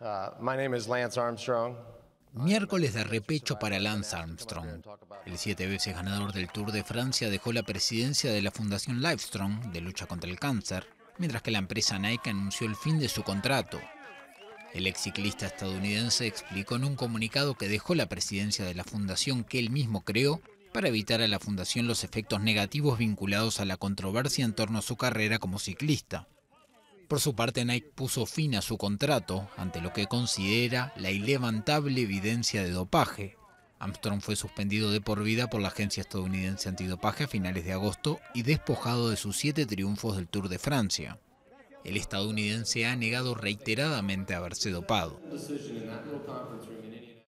Uh, Miércoles de repecho para Lance Armstrong. El siete veces ganador del Tour de Francia dejó la presidencia de la Fundación Livestrong de lucha contra el cáncer, mientras que la empresa Nike anunció el fin de su contrato. El ex ciclista estadounidense explicó en un comunicado que dejó la presidencia de la fundación que él mismo creó para evitar a la fundación los efectos negativos vinculados a la controversia en torno a su carrera como ciclista. Por su parte, Nike puso fin a su contrato ante lo que considera la ilevantable evidencia de dopaje. Armstrong fue suspendido de por vida por la agencia estadounidense antidopaje a finales de agosto y despojado de sus siete triunfos del Tour de Francia. El estadounidense ha negado reiteradamente haberse dopado.